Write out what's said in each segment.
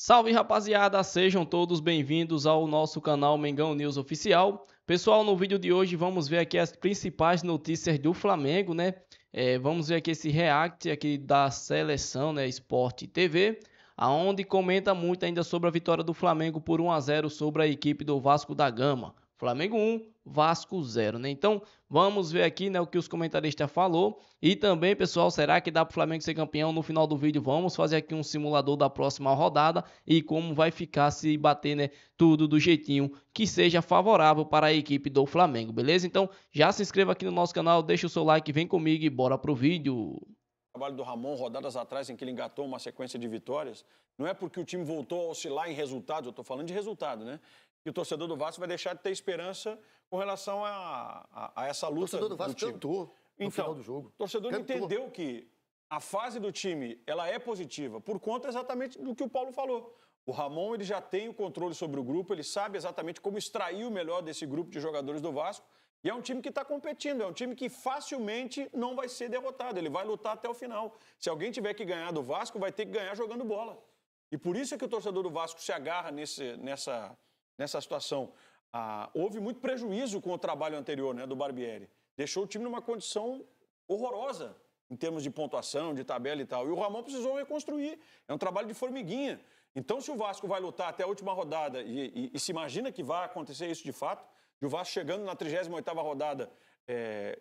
Salve rapaziada, sejam todos bem-vindos ao nosso canal Mengão News Oficial. Pessoal, no vídeo de hoje vamos ver aqui as principais notícias do Flamengo, né? É, vamos ver aqui esse react aqui da seleção, né, Sport TV, aonde comenta muito ainda sobre a vitória do Flamengo por 1 a 0 sobre a equipe do Vasco da Gama. Flamengo 1, Vasco 0, né? Então, vamos ver aqui, né, o que os comentaristas falou. E também, pessoal, será que dá para o Flamengo ser campeão? No final do vídeo vamos fazer aqui um simulador da próxima rodada e como vai ficar se bater, né, tudo do jeitinho que seja favorável para a equipe do Flamengo, beleza? Então, já se inscreva aqui no nosso canal, deixa o seu like, vem comigo e bora pro vídeo. O trabalho do Ramon, rodadas atrás em que ele engatou uma sequência de vitórias, não é porque o time voltou a oscilar em resultados, eu estou falando de resultado, né? que o torcedor do Vasco vai deixar de ter esperança com relação a, a, a essa luta. O torcedor do Vasco do cantou no então, final do jogo. O torcedor cantou. entendeu que a fase do time ela é positiva por conta exatamente do que o Paulo falou. O Ramon ele já tem o controle sobre o grupo, ele sabe exatamente como extrair o melhor desse grupo de jogadores do Vasco. E é um time que está competindo, é um time que facilmente não vai ser derrotado, ele vai lutar até o final. Se alguém tiver que ganhar do Vasco, vai ter que ganhar jogando bola. E por isso é que o torcedor do Vasco se agarra nesse, nessa, nessa situação. Ah, houve muito prejuízo com o trabalho anterior né, do Barbieri. Deixou o time numa condição horrorosa em termos de pontuação, de tabela e tal. E o Ramon precisou reconstruir. É um trabalho de formiguinha. Então, se o Vasco vai lutar até a última rodada, e, e, e se imagina que vai acontecer isso de fato, de o Vasco chegando na 38 rodada é,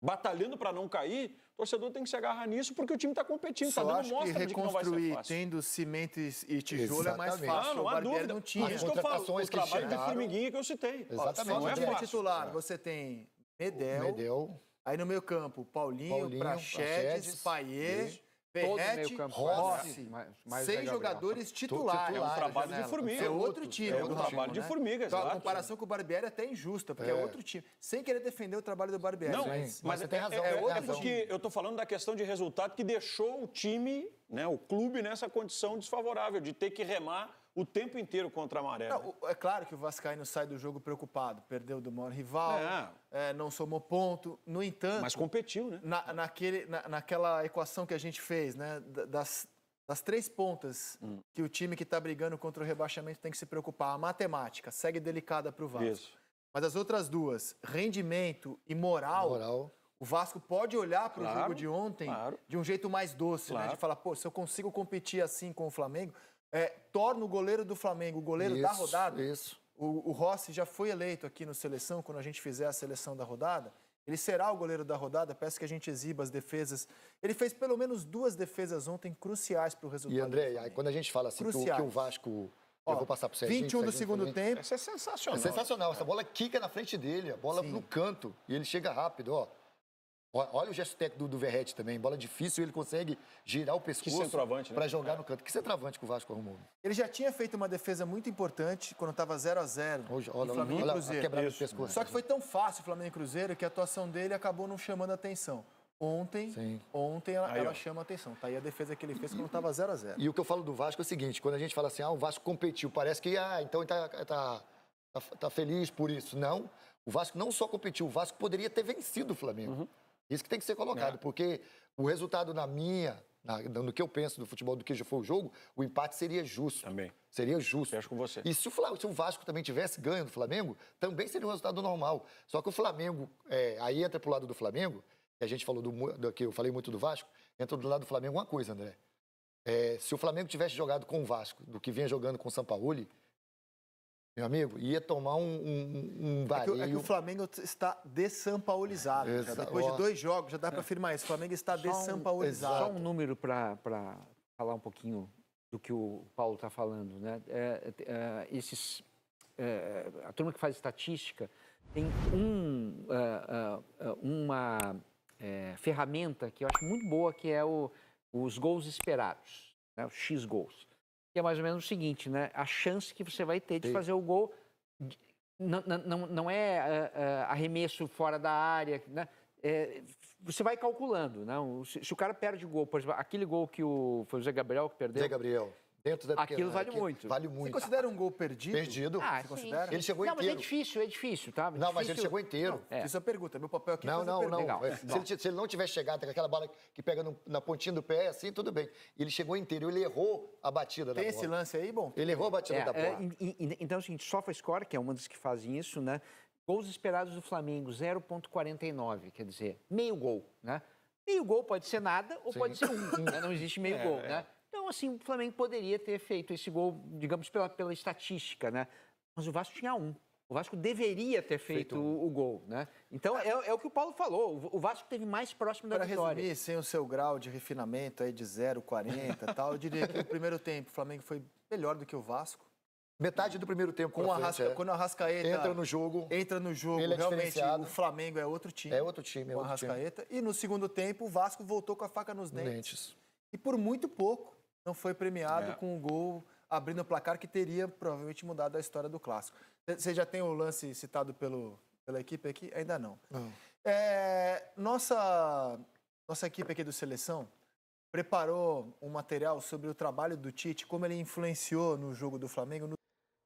batalhando para não cair, o torcedor tem que se agarrar nisso porque o time está competindo, está dando mostra que de que não vai ser fácil. Tendo sementes e tijolo Exatamente. é mais fácil. Não, não há dúvida. Não tinha. Por isso que o trabalho chegaram... de formiguinha que eu citei. Exatamente. Ó, não é fácil. titular, você tem Medel, Medel, aí no meio campo, Paulinho, Paulinho Praxedes, Praxedes Paier Ferretti, Rossi, seis jogadores titulares. É um trabalho de é formiga. É, é outro time. Né? É um trabalho de formiga, exato. A comparação com o Barbieri é até injusta, porque é, é, outro time. Sem querer defender o trabalho do Barbieri. Não, mas você tem razão. É, outro porque eu estou falando da questão de resultado que deixou o time, né, o clube, nessa condição desfavorável, de ter que remar o tempo inteiro contra a maré. Não, né? é claro que o Vascaíno sai do jogo preocupado, perdeu do maior rival, é. É, não somou ponto. No entanto. Mas competiu, né? Na, naquele, na, naquela equação que a gente fez, né? Das, das três pontas hum. que o time que está brigando contra o rebaixamento tem que se preocupar. A matemática segue delicada para o Vasco. Isso. Mas as outras duas, rendimento e moral. moral. O Vasco pode olhar para o claro, jogo de ontem claro. de um jeito mais doce, né? claro. né? De falar, pô, se eu consigo competir assim com o Flamengo, é, torna o goleiro do Flamengo o goleiro isso, da rodada. Isso. O, o Rossi já foi eleito aqui no Seleção, quando a gente fizer a seleção da rodada. Ele será o goleiro da rodada. Peço que a gente exiba as defesas. Ele fez pelo menos duas defesas ontem cruciais para o resultado. E André, aí, quando a gente fala assim que o, que o Vasco Ó, eu vou passar para Serginho. 21 do segundo também. tempo. Isso é sensacional. É sensacional. Essa bola quica na frente dele, a bola Sim. no canto. E ele chega rápido, ó. Olha o gesto técnico do, do Verrete também. Bola difícil, ele consegue girar o pescoço para né? jogar é. no canto. Que centroavante que o Vasco arrumou? Né? Ele já tinha feito uma defesa muito importante quando estava 0 a 0 Olha olha, Flamengo olha, Quebrado o pescoço. Só que foi tão fácil o Flamengo e Cruzeiro que a atuação dele acabou não chamando atenção. Ontem, Sim. ontem ela, aí, ela chama atenção. Tá aí a defesa que ele fez quando estava 0 a 0 E o que eu falo do Vasco é o seguinte: quando a gente fala assim, ah, o Vasco competiu, parece que, ah, então ele tá, tá, tá, tá feliz por isso. Não. O Vasco não só competiu, o Vasco poderia ter vencido o Flamengo. Uhum. Isso que tem que ser colocado, é. porque o resultado na minha, na, no que eu penso do futebol do que já foi o jogo, o empate seria justo. Também. Seria justo. Acho com você. E se o, Flamengo, se o Vasco também tivesse ganho do Flamengo, também seria um resultado normal. Só que o Flamengo, é, aí entra pro lado do Flamengo, que a gente falou do, do, que eu falei muito do Vasco, entra do lado do Flamengo uma coisa, André. É, se o Flamengo tivesse jogado com o Vasco, do que vinha jogando com o Sampaoli, Paulo meu amigo, ia tomar um, um, um vareio. É que, é que o é Flamengo está desampaolizado. É, Depois de dois jogos, já dá para é. afirmar isso. O Flamengo está só desampaolizado. Um, só um número para falar um pouquinho do que o Paulo está falando. Né? É, é esses, a turma que faz estatística tem um, uma ferramenta que eu acho muito boa, que é o, os gols esperados, né? os X gols é mais ou menos o seguinte, né? A chance que você vai ter de Sim. fazer o gol não, não, não é ah, ah, arremesso fora da área, né? É, você vai calculando, não? Né? Se, se, o cara perde o gol, por exemplo, aquele gol que o foi o Zé Gabriel que perdeu. Zé Gabriel. Dentro da Aquilo né? vale muito. Vale muito. Você considera um gol perdido? Perdido. Ah, você considera? Ele chegou não, inteiro. Não, mas é difícil, é difícil, tá? É difícil. não, mas ele chegou inteiro. Não, é. Isso é pergunta. Meu papel é aqui não, é fazer não, Não, não, é, Se, se, ele não tiver chegado com aquela bola que pega no, na pontinha do pé, assim, tudo bem. Ele chegou inteiro, ele errou a batida Tem da bola. Tem esse lance aí, bom? Ele errou a batida é, da é, bola. E, e, então, gente, assim, Sofa Score, que é uma das que fazem isso, né? Gols esperados do Flamengo, 0,49, quer dizer, meio gol, né? Meio gol pode ser nada ou Sim. pode ser um, né? Não existe meio gol, né? Então, assim, o Flamengo poderia ter feito esse gol, digamos, pela, pela estatística, né? Mas o Vasco tinha um. O Vasco deveria ter feito, feito um. o, o, gol, né? Então, ah. é, é, o que o Paulo falou. O Vasco teve mais próximo da pra vitória. Para resumir, sem o seu grau de refinamento aí de 0,40 e tal, eu diria que o primeiro tempo o Flamengo foi melhor do que o Vasco. Metade do primeiro tempo, com Arrasca, é. quando o Arrascaeta entra no jogo, entra no jogo, é realmente o Flamengo é outro time. É outro time, é outro Arrascaeta. Time. E no segundo tempo, o Vasco voltou com a faca nos dentes. dentes. E por muito pouco não foi premiado é. com o um gol abrindo o placar que teria provavelmente mudado a história do clássico. Você já tem o lance citado pelo, pela equipe aqui? Ainda não. não. É, nossa, nossa equipe aqui do Seleção preparou um material sobre o trabalho do Tite, como ele influenciou no jogo do Flamengo. No...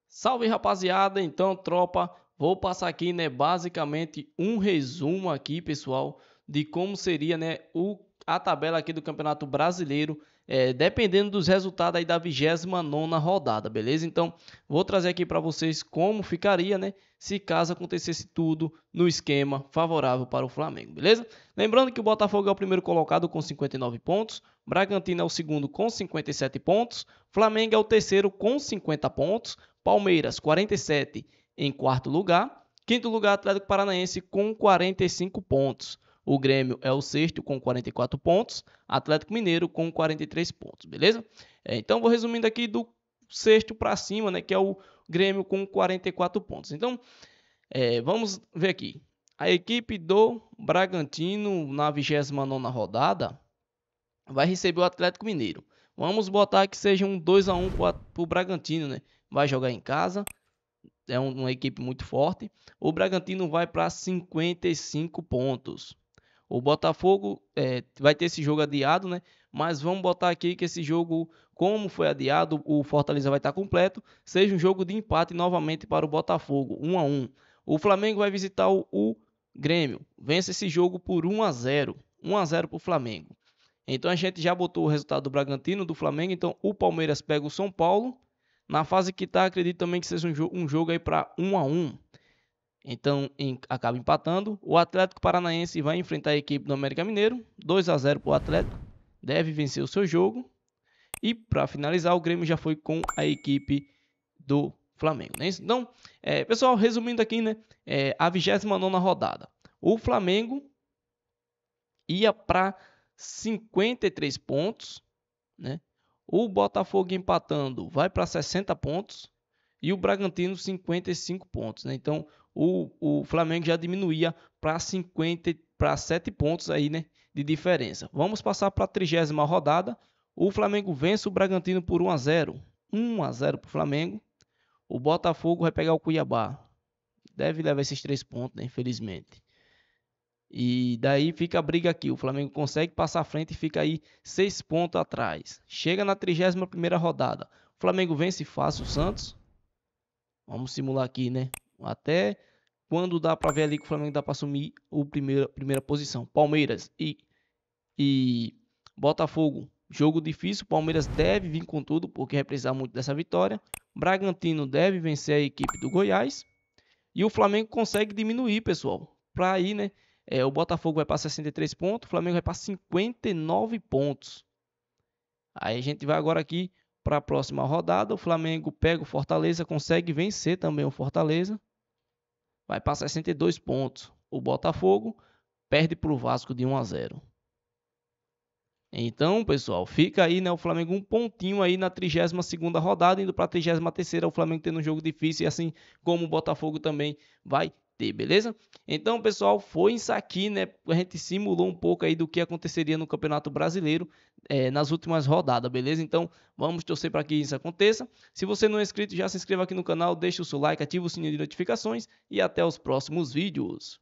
Salve rapaziada, então tropa, vou passar aqui, né, basicamente um resumo aqui, pessoal, de como seria, né, o, a tabela aqui do Campeonato Brasileiro é, dependendo dos resultados aí da 29 rodada, beleza? Então, vou trazer aqui para vocês como ficaria, né? Se caso acontecesse tudo no esquema favorável para o Flamengo, beleza? Lembrando que o Botafogo é o primeiro colocado com 59 pontos, Bragantino é o segundo com 57 pontos, Flamengo é o terceiro com 50 pontos, Palmeiras 47 em quarto lugar, quinto lugar Atlético Paranaense com 45 pontos. O Grêmio é o sexto com 44 pontos, Atlético Mineiro com 43 pontos, beleza? É, então vou resumindo aqui do sexto para cima, né, que é o Grêmio com 44 pontos. Então é, vamos ver aqui. A equipe do Bragantino na 29 rodada vai receber o Atlético Mineiro. Vamos botar que seja um 2 a 1 para o Bragantino, né? Vai jogar em casa, é uma equipe muito forte. O Bragantino vai para 55 pontos. O Botafogo é, vai ter esse jogo adiado, né? Mas vamos botar aqui que esse jogo, como foi adiado, o Fortaleza vai estar completo. Seja um jogo de empate novamente para o Botafogo, 1 a 1. O Flamengo vai visitar o, o Grêmio. Vence esse jogo por 1 a 0. 1 a 0 para o Flamengo. Então a gente já botou o resultado do Bragantino, do Flamengo. Então o Palmeiras pega o São Paulo. Na fase que está, acredito também que seja um, jogo, um jogo aí para 1 a 1. Então em, acaba empatando. O Atlético Paranaense vai enfrentar a equipe do América Mineiro. 2 a 0 para o Atlético. Deve vencer o seu jogo. E para finalizar, o Grêmio já foi com a equipe do Flamengo. Né? Então, é, pessoal, resumindo aqui, né? É, a 29 rodada. O Flamengo ia para 53 pontos. Né? O Botafogo empatando vai para 60 pontos. E o Bragantino 55 pontos. Né? Então, o, o Flamengo já diminuía para 50 para 7 pontos aí, né, de diferença. Vamos passar para a trigésima rodada. O Flamengo vence o Bragantino por 1 a 0. 1 a 0 para o Flamengo. O Botafogo vai pegar o Cuiabá. Deve levar esses três pontos, né, infelizmente. E daí fica a briga aqui. O Flamengo consegue passar à frente e fica aí seis pontos atrás. Chega na 31 primeira rodada. O Flamengo vence fácil o Santos. Vamos simular aqui, né? Até quando dá para ver ali que o Flamengo dá para assumir a primeira, primeira posição. Palmeiras e, e Botafogo, jogo difícil. Palmeiras deve vir com tudo, porque vai precisar muito dessa vitória. Bragantino deve vencer a equipe do Goiás. E o Flamengo consegue diminuir, pessoal. Para aí, né? É, o Botafogo vai para 63 pontos, o Flamengo vai para 59 pontos. Aí a gente vai agora aqui para a próxima rodada. O Flamengo pega o Fortaleza, consegue vencer também o Fortaleza vai para 62 pontos. O Botafogo perde para o Vasco de 1 a 0. Então, pessoal, fica aí, né, o Flamengo um pontinho aí na 32ª rodada, indo para a 33ª, o Flamengo tendo um jogo difícil, e assim como o Botafogo também vai ter, beleza? Então, pessoal, foi isso aqui, né? A gente simulou um pouco aí do que aconteceria no Campeonato Brasileiro é, nas últimas rodadas, beleza? Então, vamos torcer para que isso aconteça. Se você não é inscrito, já se inscreva aqui no canal, deixa o seu like, ativa o sininho de notificações e até os próximos vídeos.